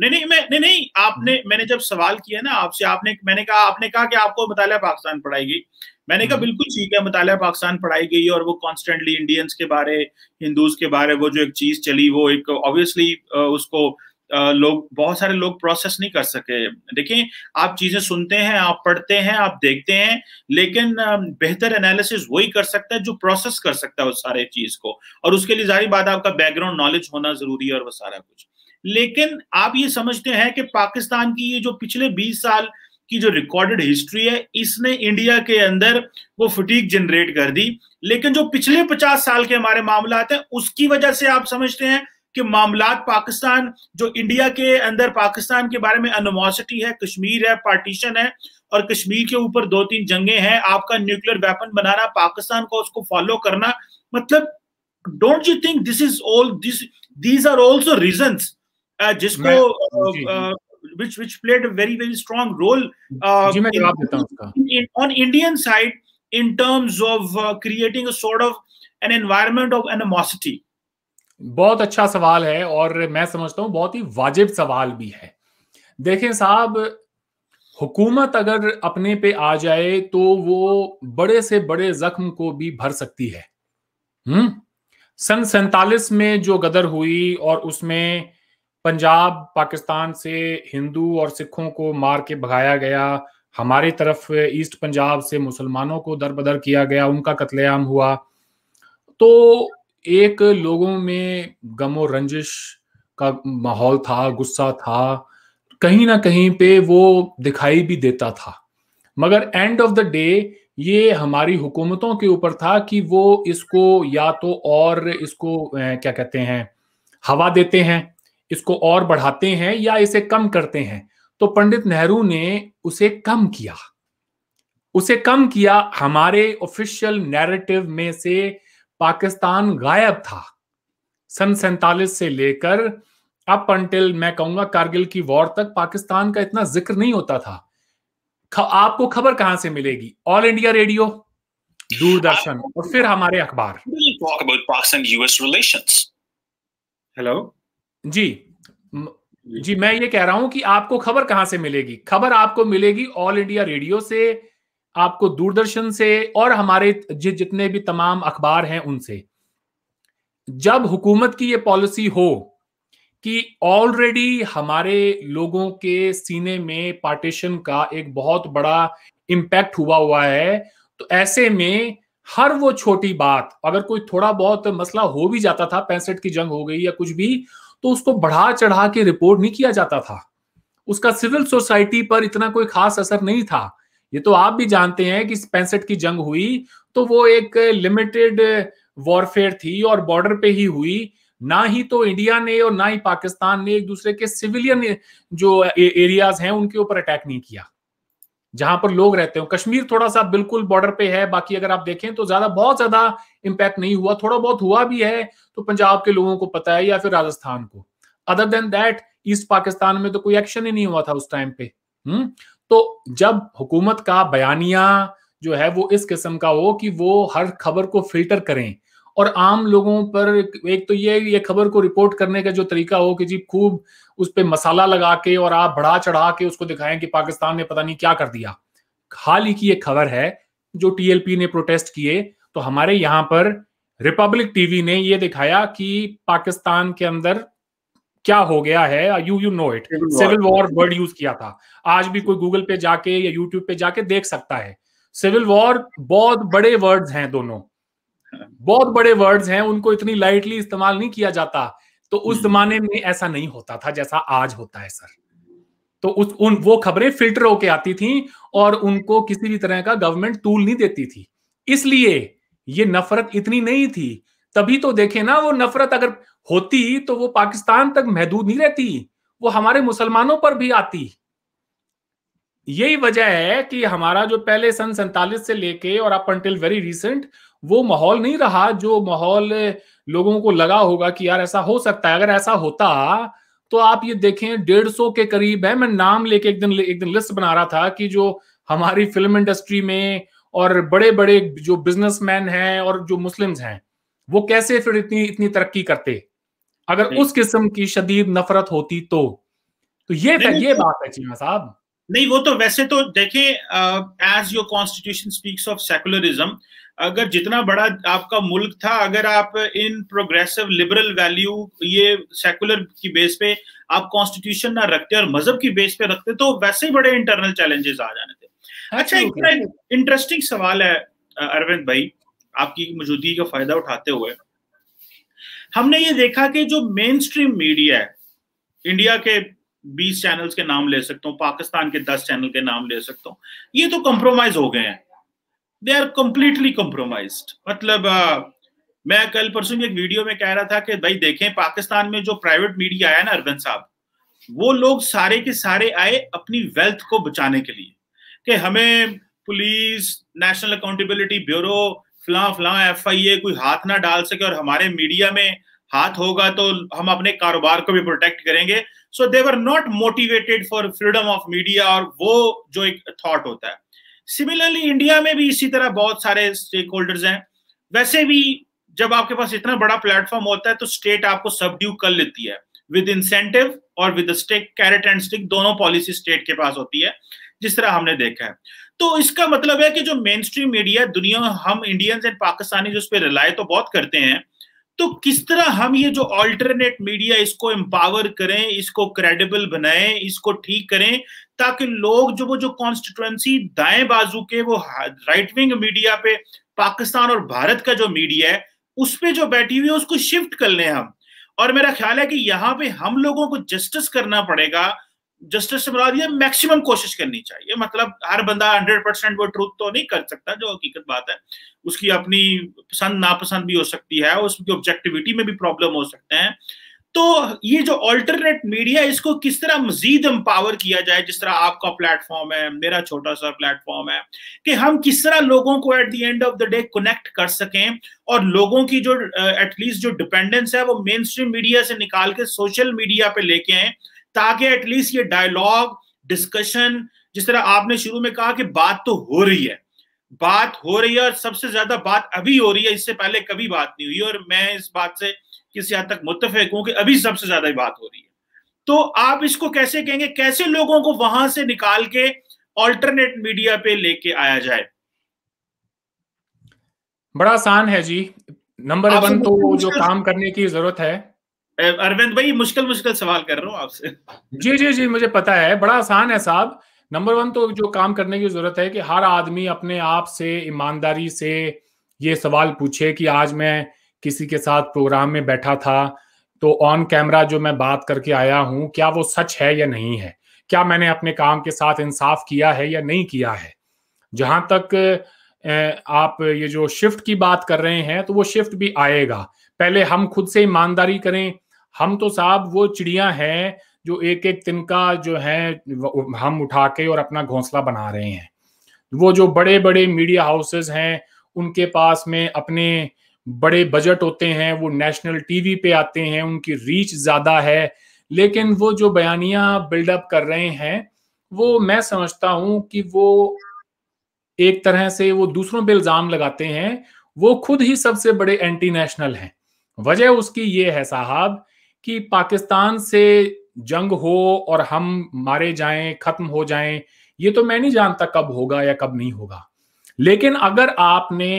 Speaker 1: नहीं नहीं मैं नहीं नहीं आपने हम्म। मैंने जब सवाल किया ना आपसे आपने मैंने कहा आपने कहा कि आपको मतलब पाकिस्तान पढ़ाई गई मैंने कहा हम्म। बिल्कुल ठीक है मतलब पाकिस्तान पढ़ाई गई और वो कॉन्स्टेंटली इंडियंस के बारे हिंदूज के बारे वो जो एक चीज चली वो एक ऑब्वियसली उसको लोग बहुत सारे लोग प्रोसेस नहीं कर सके देखिए आप चीजें सुनते हैं आप पढ़ते हैं आप देखते हैं लेकिन बेहतर एनालिसिस वही कर सकता है जो प्रोसेस कर सकता है उस सारे चीज को और उसके लिए जारी बात आपका बैकग्राउंड नॉलेज होना जरूरी है और वह सारा कुछ लेकिन आप ये समझते हैं कि पाकिस्तान की ये जो पिछले 20 साल की जो रिकॉर्डेड हिस्ट्री है इसने इंडिया के अंदर वो फटीक जनरेट कर दी लेकिन जो पिछले 50 साल के हमारे मामला हैं उसकी वजह से आप समझते हैं कि मामला पाकिस्तान जो इंडिया के अंदर पाकिस्तान के बारे में अनोमोसिटी है कश्मीर है पार्टीशन है और कश्मीर के ऊपर दो तीन जंगे हैं आपका न्यूक्लियर वेपन बनाना पाकिस्तान को उसको फॉलो करना मतलब don't you think this is all this these are also reason Uh, जिसको which which played very very strong role on Indian side in terms of creating an environment of animosity बहुत अच्छा सवाल है और मैं समझता हूँ बहुत ही वाजिब सवाल भी है
Speaker 2: देखें साहब हुकूमत अगर अपने पे आ जाए तो वो बड़े से बड़े जख्म को भी भर सकती है हम्म सन सैतालीस में जो गदर हुई और उसमें पंजाब पाकिस्तान से हिंदू और सिखों को मार के भगाया गया हमारी तरफ ईस्ट पंजाब से मुसलमानों को दर बदर किया गया उनका कत्लेआम हुआ तो एक लोगों में गमो रंजिश का माहौल था गुस्सा था कहीं ना कहीं पे वो दिखाई भी देता था मगर एंड ऑफ द डे ये हमारी हुकूमतों के ऊपर था कि वो इसको या तो और इसको क्या कहते हैं हवा देते हैं इसको और बढ़ाते हैं या इसे कम करते हैं तो पंडित नेहरू ने उसे कम किया उसे कम किया हमारे ऑफिशियल नैरेटिव में से पाकिस्तान गायब था सन सैतालीस से लेकर अब अंटिल मैं कहूंगा कारगिल की वॉर तक पाकिस्तान का इतना जिक्र नहीं होता था आपको खबर कहां से मिलेगी ऑल इंडिया रेडियो दूरदर्शन और फिर हमारे अखबार
Speaker 1: हेलो जी
Speaker 2: जी मैं ये कह रहा हूं कि आपको खबर कहां से मिलेगी खबर आपको मिलेगी ऑल इंडिया रेडियो से आपको दूरदर्शन से और हमारे जि, जितने भी तमाम अखबार हैं उनसे जब हुकूमत की ये पॉलिसी हो कि ऑलरेडी हमारे लोगों के सीने में पार्टीशन का एक बहुत बड़ा इम्पैक्ट हुआ हुआ है तो ऐसे में हर वो छोटी बात अगर कोई थोड़ा बहुत मसला हो भी जाता था पैंसठ की जंग हो गई या कुछ भी तो उसको बढ़ा चढ़ा के रिपोर्ट नहीं किया जाता था उसका सिविल सोसाइटी पर इतना कोई खास असर नहीं था ये तो आप भी जानते हैं कि पैंसठ की जंग हुई तो वो एक लिमिटेड वॉरफेयर थी और बॉर्डर पे ही हुई ना ही तो इंडिया ने और ना ही पाकिस्तान ने एक दूसरे के सिविलियन जो एरियाज हैं उनके ऊपर अटैक नहीं किया जहां पर लोग रहते हो कश्मीर थोड़ा सा बिल्कुल बॉर्डर पे है बाकी अगर आप देखें तो ज्यादा बहुत ज्यादा इम्पैक्ट नहीं हुआ थोड़ा बहुत हुआ भी है तो पंजाब के लोगों को पता है या फिर राजस्थान को other than that east Pakistan में तो कोई एक्शन ही नहीं हुआ था उस टाइम पे हम्म तो जब हुकूमत का बयानिया जो है वो इस किस्म का हो कि वो हर खबर को फिल्टर करें और आम लोगों पर एक तो ये ये खबर को रिपोर्ट करने का जो तरीका हो कि जी खूब उस पर मसाला लगा के और आप बढ़ा चढ़ा के उसको दिखाएं कि पाकिस्तान ने पता नहीं क्या कर दिया हाल ही की एक खबर है जो टीएलपी ने प्रोटेस्ट किए तो हमारे यहाँ पर रिपब्लिक टीवी ने ये दिखाया कि पाकिस्तान के अंदर क्या हो गया है you you know it civil war word use किया था आज भी कोई गूगल पे जाके या यूट्यूब पे जाके देख सकता है सिविल वॉर बहुत बड़े वर्ड्स हैं दोनों बहुत बड़े वर्ड्स हैं उनको इतनी लाइटली इस्तेमाल नहीं किया जाता तो उस हम्म। जमाने में ऐसा नहीं होता था जैसा आज होता है सर तो उस उन वो खबरें फिल्टर होके आती थी और उनको किसी भी तरह का गवर्नमेंट टूल नहीं देती थी इसलिए ये नफरत इतनी नहीं थी तभी तो देखे ना वो नफरत अगर होती तो वो पाकिस्तान तक महदूद नहीं रहती वो हमारे मुसलमानों पर भी आती यही वजह है कि हमारा जो पहले सन सैतालीस से लेके और अप अंटिल वेरी रिसेंट वो माहौल नहीं रहा जो माहौल लोगों को लगा होगा कि यार ऐसा हो सकता है अगर ऐसा होता तो आप ये देखें डेढ़ सौ के करीब है मैं नाम लेके एक दिन एक दिन लिस्ट बना रहा था कि जो हमारी फिल्म इंडस्ट्री में और बड़े बड़े जो बिजनेसमैन हैं और जो मुस्लिम्स हैं वो कैसे फिर इतनी इतनी तरक्की करते
Speaker 1: अगर उस किस्म की शदीद नफरत होती तो तो ये नहीं, ये नहीं, बात है चीमा साहब नहीं वो तो वैसे तो देखें as your constitution speaks of secularism अगर जितना बड़ा आपका मुल्क था अगर आप इन प्रोग्रेसिव लिबरल वैल्यू ये सेकुलर की बेस पे आप कॉन्स्टिट्यूशन ना रखते और मजहब की बेस पे रखते तो वैसे ही बड़े इंटरनल चैलेंजेस आ जाने
Speaker 2: थे अच्छा एक
Speaker 1: इंटरेस्टिंग सवाल है अरविंद भाई आपकी मौजूदगी का फायदा उठाते हुए हमने ये देखा कि जो मेन स्ट्रीम मीडिया है इंडिया के 20 चैनल्स के नाम ले सकता हूँ पाकिस्तान के 10 चैनल के नाम ले सकता हूँ ये तो कंप्रोमाइज हो गए हैं दे आर कंप्लीटली कॉम्प्रोमाइज मतलब uh, मैं कल परसों एक वीडियो में कह रहा था कि भाई देखें पाकिस्तान में जो प्राइवेट मीडिया आया ना अरविंद साहब वो लोग सारे के सारे आए अपनी वेल्थ को बचाने के लिए कि हमें पुलिस नेशनल अकाउंटेबिलिटी ब्यूरो फला फला एफ आई ए कोई हाथ ना डाल सके और हमारे मीडिया में हाथ होगा तो हम अपने कारोबार को भी प्रोटेक्ट करेंगे so they were not motivated for freedom of media और वो जो एक थॉट होता है सिमिलरली इंडिया में भी इसी तरह बहुत सारे स्टेक होल्डर्स हैं वैसे भी जब आपके पास इतना बड़ा प्लेटफॉर्म होता है तो स्टेट आपको सबड्यू कर लेती है विद इंसेंटिव और with stake carrot and stick दोनों पॉलिसी स्टेट के पास होती है जिस तरह हमने देखा है तो इसका मतलब है कि जो मेन स्ट्रीम मीडिया दुनिया हम इंडियंस एंड पाकिस्तानी जो उस पर रिलाय तो बहुत करते हैं तो किस तरह हम ये जो ऑल्टरनेट मीडिया इसको एम्पावर करें इसको क्रेडिबल बनाएं इसको ठीक करें ताकि लोग जो वो जो कॉन्स्टिट्युएंसी दाएं बाजू के वो राइट विंग मीडिया पे पाकिस्तान और भारत का जो मीडिया है उस पर जो बैठी हुई है उसको शिफ्ट कर लें हम और मेरा ख्याल है कि यहाँ पे हम लोगों को जस्टिस करना पड़ेगा जस्टिस मुराद ये मैक्सिमम कोशिश करनी चाहिए मतलब हर बंदा हंड्रेड परसेंट वो ट्रूथ तो नहीं कर सकता जो हकीकत बात है उसकी अपनी पसंद नापसंद भी हो सकती है उसकी ऑब्जेक्टिविटी में भी प्रॉब्लम हो सकते हैं तो ये जो ऑल्टरनेट मीडिया इसको किस तरह मजीद एम्पावर किया जाए जिस तरह आपका प्लेटफॉर्म है मेरा छोटा सा प्लेटफॉर्म है कि हम किस तरह लोगों को at the end of the day connect कर सकें और लोगों की जो एटलीस्ट uh, जो डिपेंडेंस है वो मेन स्ट्रीम मीडिया से निकाल के सोशल मीडिया पे लेके आए ताकि एटलीस्ट ये डायलॉग डिस्कशन जिस तरह आपने शुरू में कहा कि बात तो हो रही है बात हो रही है और सबसे ज्यादा बात अभी हो रही है इससे पहले कभी बात नहीं हुई और मैं इस बात से किसी हद तक मुतफिक हूं कि अभी सबसे ज्यादा बात हो रही है तो आप इसको कैसे कहेंगे कैसे लोगों को वहां से निकाल के ऑल्टरनेट मीडिया पे लेके आया जाए
Speaker 2: बड़ा आसान है जी नंबर वन तो जो काम करने की जरूरत है अरविंद भाई मुश्किल मुश्किल सवाल कर रहा हूँ आपसे जी जी जी मुझे पता है बड़ा आसान है साहब नंबर वन तो जो काम करने की जरूरत है कि हर आदमी अपने आप से ईमानदारी से ये सवाल पूछे कि आज मैं किसी के साथ प्रोग्राम में बैठा था तो ऑन कैमरा जो मैं बात करके आया हूं क्या वो सच है या नहीं है क्या मैंने अपने काम के साथ इंसाफ किया है या नहीं किया है जहां तक आप ये जो शिफ्ट की बात कर रहे हैं तो वो शिफ्ट भी आएगा पहले हम खुद से ईमानदारी करें हम तो साहब वो चिड़िया हैं जो एक एक तिनका जो है हम उठा के और अपना घोंसला बना रहे हैं वो जो बड़े बड़े मीडिया हाउसेस हैं उनके पास में अपने बड़े बजट होते हैं वो नेशनल टीवी पे आते हैं उनकी रीच ज्यादा है लेकिन वो जो बयानिया बिल्डअप कर रहे हैं वो मैं समझता हूं कि वो एक तरह से वो दूसरों पे इल्जाम लगाते हैं वो खुद ही सबसे बड़े एंटी नेशनल हैं वजह उसकी ये है साहब कि पाकिस्तान से जंग हो और हम मारे जाएं खत्म हो जाएं ये तो मैं नहीं जानता कब होगा या कब नहीं होगा लेकिन अगर आपने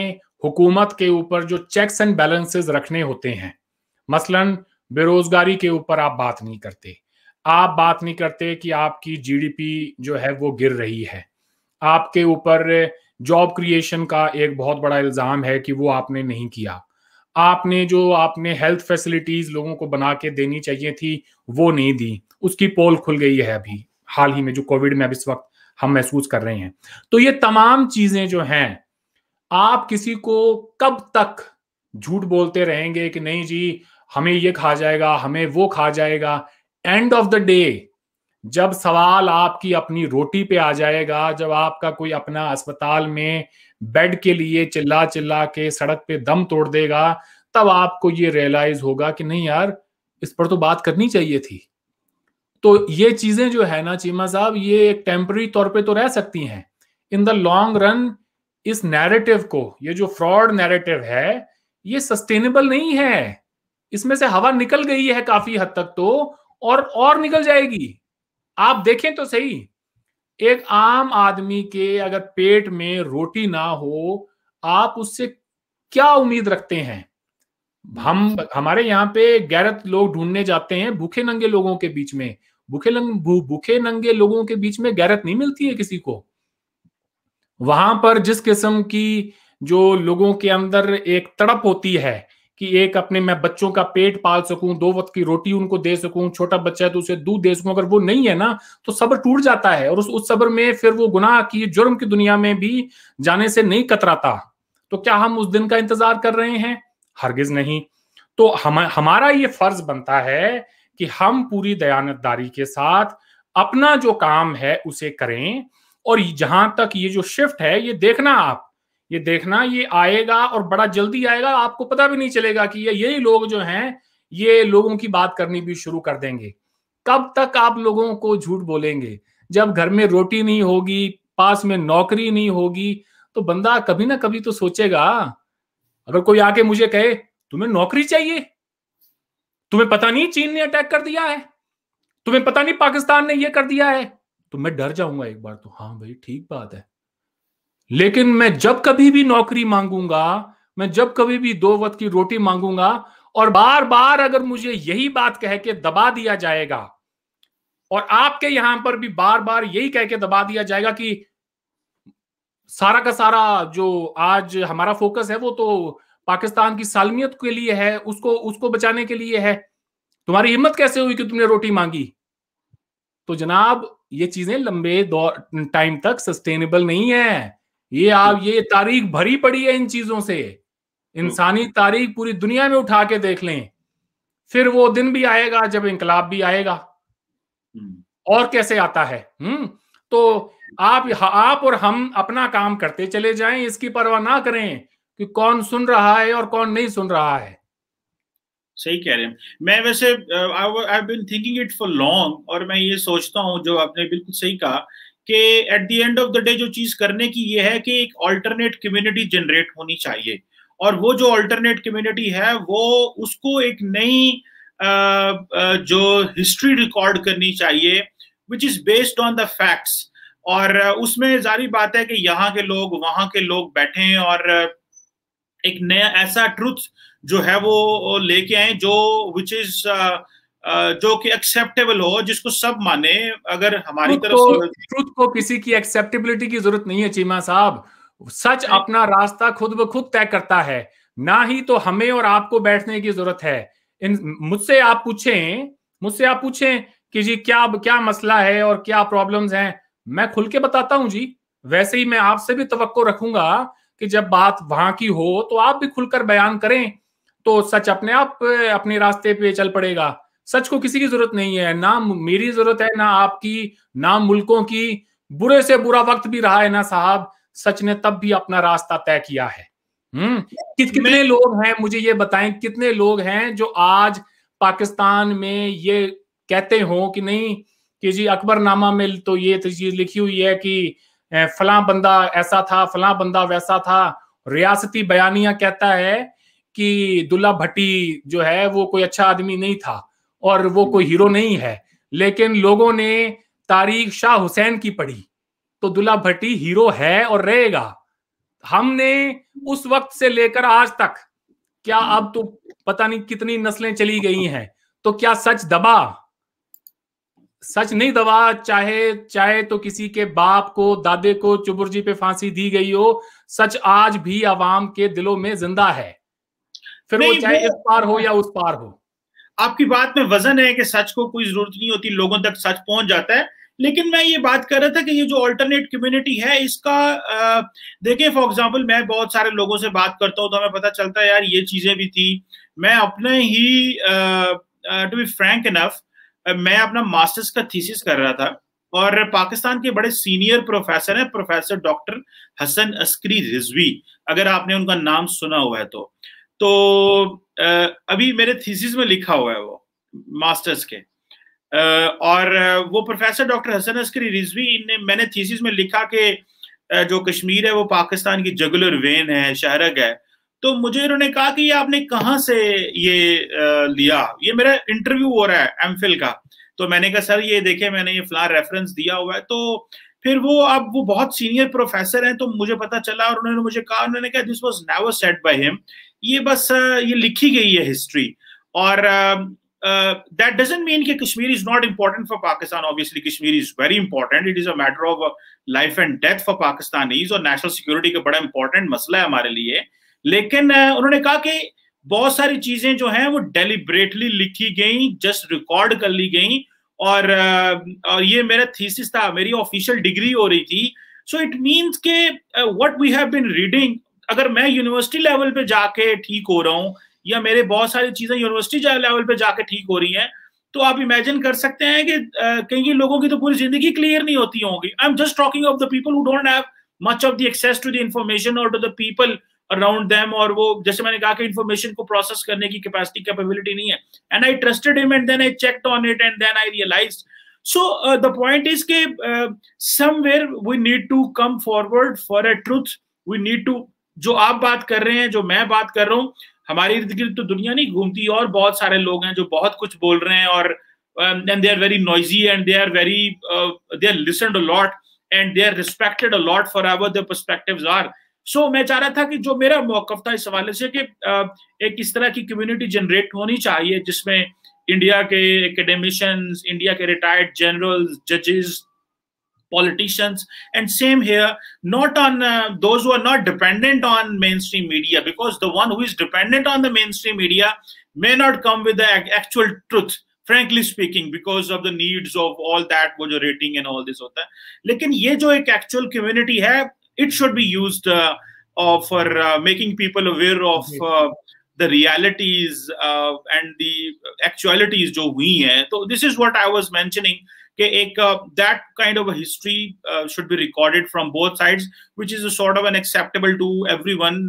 Speaker 2: हुकूमत के ऊपर जो चेक्स एंड बैलेंसेस रखने होते हैं मसलन बेरोजगारी के ऊपर आप बात नहीं करते आप बात नहीं करते कि आपकी जीडीपी जो है वो गिर रही है आपके ऊपर जॉब क्रिएशन का एक बहुत बड़ा इल्ज़ाम है कि वो आपने नहीं किया आपने जो आपने हेल्थ फैसिलिटीज लोगों को बना के देनी चाहिए थी वो नहीं दी उसकी पोल खुल गई है अभी हाल ही में जो कोविड में अब इस वक्त हम महसूस कर रहे हैं तो ये तमाम चीजें जो हैं आप किसी को कब तक झूठ बोलते रहेंगे कि नहीं जी हमें ये खा जाएगा हमें वो खा जाएगा एंड ऑफ द डे जब सवाल आपकी अपनी रोटी पे आ जाएगा जब आपका कोई अपना अस्पताल में बेड के लिए चिल्ला चिल्ला के सड़क पे दम तोड़ देगा तब आपको ये रियलाइज होगा कि नहीं यार इस पर तो बात करनी चाहिए थी तो ये चीजें जो है ना चीमा साहब ये एक टेम्पररी तौर पे तो रह सकती हैं इन द लॉन्ग रन इस नैरेटिव को ये जो फ्रॉड नैरेटिव है ये सस्टेनेबल नहीं है इसमें से हवा निकल गई है काफी हद तक तो और और निकल जाएगी आप देखें तो सही एक आम आदमी के अगर पेट में रोटी ना हो आप उससे क्या उम्मीद रखते हैं हम हमारे यहाँ पे गैरत लोग ढूंढने जाते हैं भूखे नंगे लोगों के बीच में भूखे भूखे नंगे लोगों के बीच में गैरत नहीं मिलती है किसी को वहां पर जिस किस्म की जो लोगों के अंदर एक तड़प होती है कि एक अपने मैं बच्चों का पेट पाल सकूं दो वक्त की रोटी उनको दे सकूं छोटा बच्चा है तो उसे दूध दे सकूं अगर वो नहीं है ना तो सब्र टूट जाता है और उस उस सब्र में फिर वो गुनाह की जुर्म की दुनिया में भी जाने से नहीं कतराता तो क्या हम उस दिन का इंतजार कर रहे हैं हरगिज नहीं तो हम हमारा ये फर्ज बनता है कि हम पूरी दयानतदारी के साथ अपना जो काम है उसे करें और जहां तक ये जो शिफ्ट है ये देखना आप ये देखना ये आएगा और बड़ा जल्दी आएगा आपको पता भी नहीं चलेगा कि ये यही लोग जो हैं ये लोगों की बात करनी भी शुरू कर देंगे कब तक आप लोगों को झूठ बोलेंगे जब घर में रोटी नहीं होगी पास में नौकरी नहीं होगी तो बंदा कभी ना कभी तो सोचेगा अगर कोई आके मुझे कहे तुम्हें नौकरी चाहिए तुम्हें पता नहीं चीन ने अटैक कर दिया है तुम्हें पता नहीं पाकिस्तान ने यह कर दिया है तो मैं डर जाऊंगा एक बार तो हाँ भाई ठीक बात है लेकिन मैं जब कभी भी नौकरी मांगूंगा मैं जब कभी भी दो वक्त की रोटी मांगूंगा और बार बार अगर मुझे यही बात कह के दबा दिया जाएगा और आपके यहां पर भी बार बार यही कह के दबा दिया जाएगा कि सारा का सारा जो आज हमारा फोकस है वो तो पाकिस्तान की सालमियत के लिए है उसको उसको बचाने के लिए है तुम्हारी हिम्मत कैसे हुई कि तुमने रोटी मांगी तो जनाब ये चीजें लंबे दौर टाइम तक सस्टेनेबल नहीं है ये आप ये तारीख भरी पड़ी है इन चीजों से इंसानी तारीख पूरी दुनिया में उठा के देख लें फिर वो दिन भी आएगा जब इनकलाब भी आएगा हम्म। और कैसे आता है हम्म तो आप आप और हम अपना काम करते चले जाएं इसकी परवाह ना करें कि कौन सुन रहा है और कौन नहीं सुन रहा है
Speaker 1: सही कह रहे हैं मैं वैसे I been thinking it for long और मैं ये सोचता हूँ जो आपने बिल्कुल सही कहा कि at the end of the day जो चीज करने की ये है कि एक ऑल्टरनेट कम्युनिटी जनरेट होनी चाहिए और वो जो ऑल्टरनेट कम्युनिटी है वो उसको एक नई जो हिस्ट्री रिकॉर्ड करनी चाहिए which is based on the facts और उसमें जारी बात है कि यहाँ के लोग वहां के लोग बैठे हैं और एक नया ऐसा ट्रुथ जो है वो लेके आए जो विच इज uh, जो कि एक्सेप्टेबल हो जिसको सब माने अगर हमारी तरफ ट्रुथ को किसी की एक्सेप्टेबिलिटी की जरूरत नहीं है चीमा साहब सच अपना रास्ता
Speaker 2: खुद ब खुद तय करता है ना ही तो हमें और आपको बैठने की जरूरत है इन मुझसे आप पूछें मुझसे आप पूछें कि जी क्या क्या मसला है और क्या प्रॉब्लम्स हैं मैं खुल के बताता हूं जी वैसे ही मैं आपसे भी तो रखूंगा कि जब बात वहां की हो तो आप भी खुलकर बयान करें तो सच अपने आप अपने रास्ते पे चल पड़ेगा सच को किसी की जरूरत नहीं है ना मेरी जरूरत है ना आपकी ना मुल्कों की बुरे से बुरा वक्त भी रहा है ना साहब सच ने तब भी अपना रास्ता तय किया है हम्म कित, कितने लोग हैं मुझे ये बताएं कितने लोग हैं जो आज पाकिस्तान में ये कहते हो कि नहीं कि जी अकबरनामा में तो ये तो चीज लिखी हुई है कि फला बंदा ऐसा था फला बंदा वैसा था रियासती बयानिया कहता है कि दुल्ला भट्टी जो है वो कोई अच्छा आदमी नहीं था और वो कोई हीरो नहीं है लेकिन लोगों ने तारीख शाह हुसैन की पढ़ी तो दुल्हा भट्टी हीरो है और रहेगा हमने उस वक्त से लेकर आज तक क्या अब तो पता नहीं कितनी नस्लें चली गई हैं तो क्या सच दबा सच नहीं दबा चाहे चाहे तो किसी के बाप को दादे को चुबुर्जी पे फांसी दी गई हो सच आज भी
Speaker 1: आवाम के दिलों में जिंदा है
Speaker 2: फिर वो चाहे इस पार हो या उस पार हो
Speaker 1: आपकी बात में वजन है कि सच को कोई जरूरत नहीं होती लोगों तक सच पहुंच जाता है लेकिन मैं ये बात कर रहा था कि ये जो अल्टरनेट कम्युनिटी है इसका देखिए फॉर एग्जांपल मैं बहुत सारे लोगों से बात करता हूँ तो हमें पता चलता है यार ये चीजें भी थी मैं अपने ही टू बी फ्रैंक इनफ मैं अपना मास्टर्स का थीसिस कर रहा था और पाकिस्तान के बड़े सीनियर प्रोफेसर हैं प्रोफेसर डॉक्टर हसन अस्करी रिजवी अगर आपने उनका नाम सुना हुआ है तो तो अभी मेरे थीसिस में लिखा हुआ है वो मास्टर्स के और वो प्रोफेसर डॉक्टर हसन अस्करी रिजवी ने मैंने थीसिस में लिखा कि जो कश्मीर है वो पाकिस्तान की जगुलर वेन है शहरग है तो मुझे इन्होंने कहा कि ये आपने कहाँ से ये लिया ये मेरा इंटरव्यू हो रहा है एम का तो मैंने कहा सर ये देखे मैंने ये फला रेफरेंस दिया हुआ है तो फिर वो अब वो बहुत सीनियर प्रोफेसर हैं तो मुझे पता चला और उन्होंने मुझे कहा उन्होंने कहा this was never set by him ये बस ये लिखी गई है हिस्ट्री और दैट डजेंट मीन कि Kashmir is not important for Pakistan obviously Kashmir is very important it is a matter of life and death for Pakistanis और नेशनल सिक्योरिटी का बड़ा इंपॉर्टेंट मसला है हमारे लिए लेकिन uh, उन्होंने कहा कि बहुत सारी चीजें जो हैं वो डेलीबरेटली लिखी गई जस्ट रिकॉर्ड कर ली गई और और ये मेरा थीसिस था मेरी ऑफिशियल डिग्री हो रही थी सो इट मीन्स के what we have been reading अगर मैं यूनिवर्सिटी लेवल पे जाके ठीक हो रहा हूँ या मेरे बहुत सारी चीजें यूनिवर्सिटी लेवल पे जाके ठीक हो रही हैं तो आप इमेजिन कर सकते हैं कि कई लोगों की तो पूरी जिंदगी क्लियर नहीं होती होगी I am just talking of the people who don't have much of the access to the information और to the people around them और वो जैसे मैंने कहा कि इन्फॉर्मेशन को प्रोसेस करने की कैपेसिटी कैपेबिलिटी नहीं है and I trusted him and then I check on it and then I realise so the point is के ke, uh, somewhere we need to come forward for a truth we need जो आप बात कर रहे हैं जो मैं बात कर रहा हूँ हमारे इर्द गिर्द तो दुनिया नहीं घूमती और बहुत सारे लोग हैं जो बहुत कुछ बोल रहे हैं और and they are very noisy and they are very they are listen a lot and they are respected a lot for ever their perspectives are so मैं चाह रहा था कि जो मेरा मौकफ था इस हवाले से कि एक इस तरह की कम्युनिटी जनरेट होनी चाहिए जिसमें इंडिया के एकेडमिशन इंडिया के रिटायर्ड जनरल जजेस politicians and same here not on though are not dependent on main stream media because the one who is dependent on the main stream media may not come with the actual truth frankly speaking because of the needs of all that वो जो rating and all this होता है लेकिन ये जो एक actual community है it should be used uh, uh, for uh, making people aware of the realities and the actualities जो हुई हैं तो this is what I was mentioning कि एक that kind of history should be recorded from both sides which is a sort of an acceptable to everyone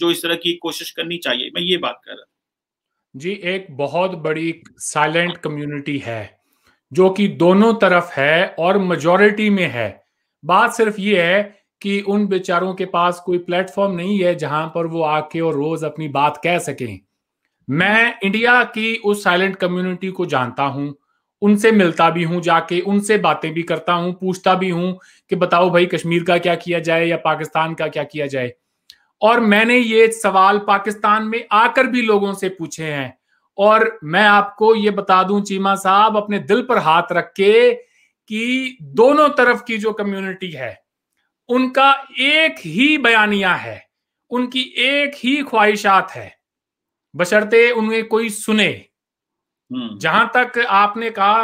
Speaker 1: जो इस तरह की कोशिश करनी चाहिए मैं ये बात कर रहा जी एक बहुत
Speaker 2: बड़ी साइलेंट कम्युनिटी है जो कि दोनों तरफ है और मेजोरिटी में है बात सिर्फ ये है कि उन बेचारों के पास कोई प्लेटफॉर्म नहीं है जहां पर वो आके और रोज अपनी बात कह सकें मैं इंडिया की उस साइलेंट कम्युनिटी को जानता हूं उनसे मिलता भी हूं जाके उनसे बातें भी करता हूं पूछता भी हूं कि बताओ भाई कश्मीर का क्या किया जाए या पाकिस्तान का क्या किया जाए और मैंने ये सवाल पाकिस्तान में आकर भी लोगों से पूछे हैं और मैं आपको ये बता दूं चीमा साहब अपने दिल पर हाथ रख के कि दोनों तरफ की जो कम्युनिटी है उनका एक ही बयानिया है उनकी एक ही ख्वाहिशात है बशर्ते उन्हें कोई सुने हम्म। जहां तक आपने कहा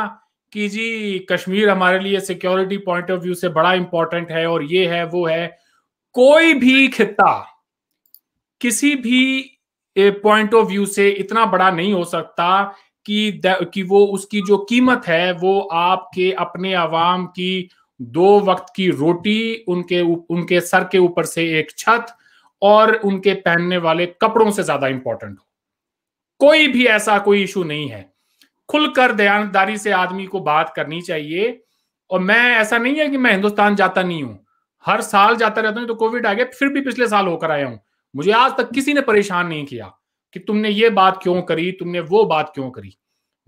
Speaker 2: कि जी कश्मीर हमारे लिए सिक्योरिटी पॉइंट ऑफ व्यू से बड़ा इंपॉर्टेंट है और ये है वो है कोई भी खिता किसी भी पॉइंट ऑफ व्यू से इतना बड़ा नहीं हो सकता कि कि वो उसकी जो कीमत है वो आपके अपने आवाम की दो वक्त की रोटी उनके उनके सर के ऊपर से एक छत और उनके पहनने वाले कपड़ों से ज्यादा इंपॉर्टेंट हो कोई भी ऐसा कोई इशू नहीं है खुलकर दयानदारी से आदमी को बात करनी चाहिए और मैं ऐसा नहीं है कि मैं हिंदुस्तान जाता नहीं हूं हर साल जाता रहता हूं तो कोविड आ गया फिर भी पिछले साल होकर आया हूं मुझे आज तक किसी ने परेशान नहीं किया कि तुमने ये बात क्यों करी तुमने वो बात क्यों करी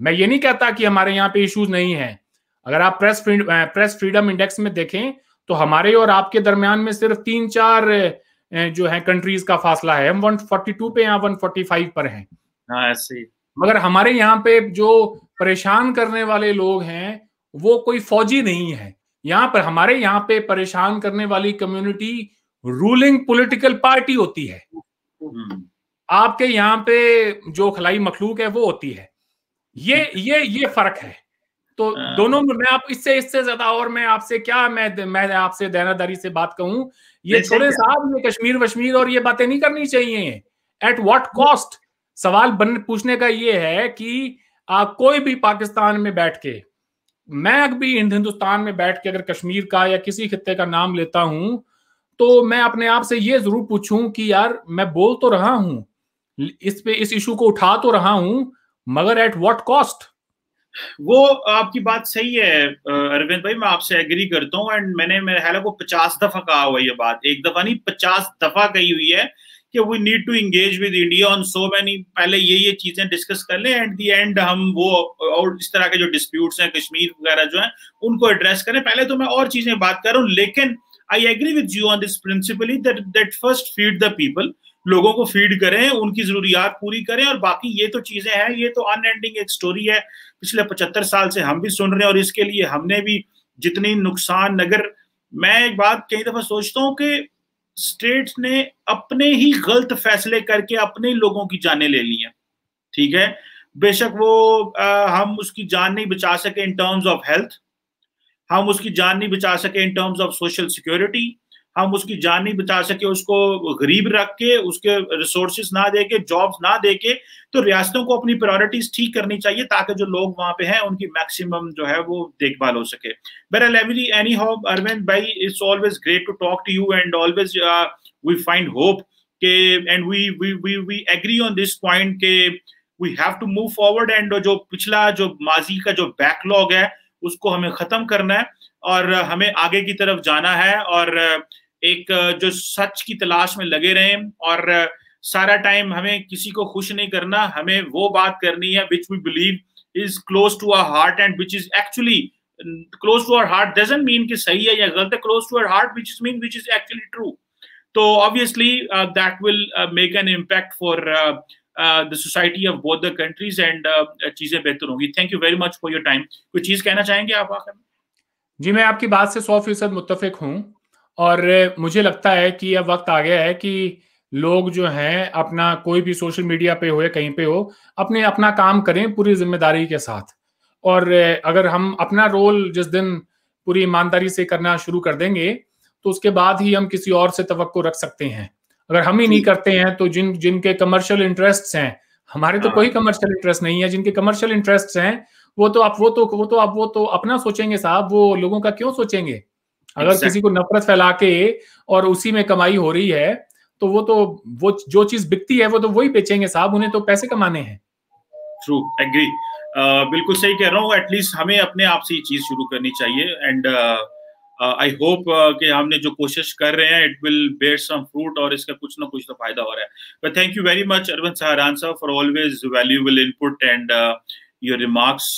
Speaker 2: मैं ये नहीं कहता कि हमारे यहाँ पे इश्यूज नहीं है अगर आप प्रेस प्रेस फ्रीडम इंडेक्स में देखें तो हमारे और आपके दरमियान में सिर्फ तीन चार जो है कंट्रीज का फासला है हम 142 पे यहाँ 145 पर हैं
Speaker 1: हाँ, मगर हमारे यहाँ
Speaker 2: पे जो परेशान करने वाले लोग हैं वो कोई फौजी नहीं है यहाँ पर हमारे यहाँ पे परेशान करने वाली कम्युनिटी रूलिंग पॉलिटिकल पार्टी होती है
Speaker 1: हम्म।
Speaker 2: आपके यहाँ पे जो खलाई मखलूक है वो होती है ये ये ये फर्क है तो हाँ। दोनों में मैं आप इससे इससे ज्यादा और मैं आपसे क्या मैं मैं आपसे दहनादारी से बात कहूं ये छोड़े साहब ये कश्मीर वश्मीर और ये बातें नहीं करनी चाहिए एट व्हाट कॉस्ट सवाल बन पूछने का ये है कि आप कोई भी पाकिस्तान में बैठ के मैं भी हिंदुस्तान में बैठ के अगर कश्मीर का या किसी खत्ते का नाम लेता हूं तो मैं अपने आप से ये जरूर पूछूं कि यार मैं बोल तो रहा हूं इस पे इस इशू को उठा तो रहा हूं मगर एट
Speaker 1: व्हाट कॉस्ट वो आपकी बात सही है अरविंद भाई मैं आपसे एग्री करता हूँ एंड मैंने मेरे ख्याल को पचास दफा कहा हुआ ये बात एक दफा नहीं पचास दफा कही हुई है कि we need to engage with India on so many पहले ये ये चीजें डिस्कस कर लें एंड दी एंड हम वो और इस तरह के जो डिस्प्यूट्स हैं कश्मीर वगैरह जो है उनको एड्रेस करें पहले तो मैं और चीजें बात कर रहा हूँ लेकिन I agree with you on this principally that that first feed the people लोगों को फीड करें उनकी जरूरियात पूरी करें और बाकी ये तो चीजें हैं ये तो अनएंडिंग एक स्टोरी है पिछले पचहत्तर साल से हम भी सुन रहे हैं और इसके लिए हमने भी जितनी नुकसान नगर मैं एक बात कई दफा सोचता हूँ कि स्टेट ने अपने ही गलत फैसले करके अपने लोगों की जाने ले ली हैं ठीक है बेशक वो आ, हम उसकी जान नहीं बचा सके इन टर्म्स ऑफ हेल्थ हम उसकी जान नहीं बचा सके in terms of social security हम उसकी जान नहीं बचा सके उसको गरीब रख के उसके रिसोर्सिस ना दे के जॉब्स ना दे के तो रियासतों को अपनी प्रायोरिटीज ठीक करनी चाहिए ताकि जो लोग वहां पे हैं उनकी मैक्सिमम जो है वो देखभाल हो सके बहरहाल every any anyhow Arvind bhai it's always great to talk to you and always we find hope के and we we we we agree on this point के we have to move forward and जो पिछला जो माजी का जो बैकलॉग है उसको हमें खत्म करना है और हमें आगे की तरफ जाना है और uh, एक जो सच की तलाश में लगे रहे और सारा टाइम हमें किसी को खुश नहीं करना हमें वो बात करनी है which we believe is close to our heart and which is actually close to our heart doesn't mean कि सही है या गलत है close to our heart which is mean which is actually true तो obviously that will make an impact for the society of both the countries and चीजें बेहतर होंगी thank you very much for your time कोई चीज कहना चाहेंगे आप आखिर जी मैं आपकी बात
Speaker 2: से सौ फीसद मुतफिक हूँ और मुझे लगता है कि अब वक्त आ गया है कि लोग जो हैं अपना कोई भी सोशल मीडिया पे हो या कहीं पे हो अपने अपना काम करें पूरी जिम्मेदारी के साथ और अगर हम अपना रोल जिस दिन पूरी ईमानदारी से करना शुरू कर देंगे तो उसके बाद ही हम किसी और से तो रख सकते हैं अगर हम ही नहीं करते हैं तो जिन जिनके कमर्शियल इंटरेस्ट हैं हमारे तो कोई कमर्शियल हाँ। इंटरेस्ट नहीं है जिनके कमर्शियल इंटरेस्ट हैं वो तो आप वो तो वो तो आप वो तो अपना सोचेंगे साहब वो लोगों का क्यों सोचेंगे अगर किसी को नफरत फैला के और उसी में कमाई हो रही है तो वो तो वो जो चीज बिकती है वो तो वही बेचेंगे साहब उन्हें तो पैसे कमाने हैं
Speaker 1: ट्रू एग्री uh, बिल्कुल सही कह रहा हूँ एटलीस्ट हमें अपने आप से ये चीज शुरू करनी चाहिए एंड आई होप कि हमने जो कोशिश कर रहे हैं it will bear some fruit और इसका कुछ ना कुछ तो फायदा हो रहा है thank you very much Arvind Saharan साहब for always valuable input and your remarks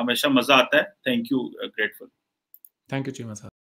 Speaker 1: हमेशा मजा आता है thank you grateful thank you Cheema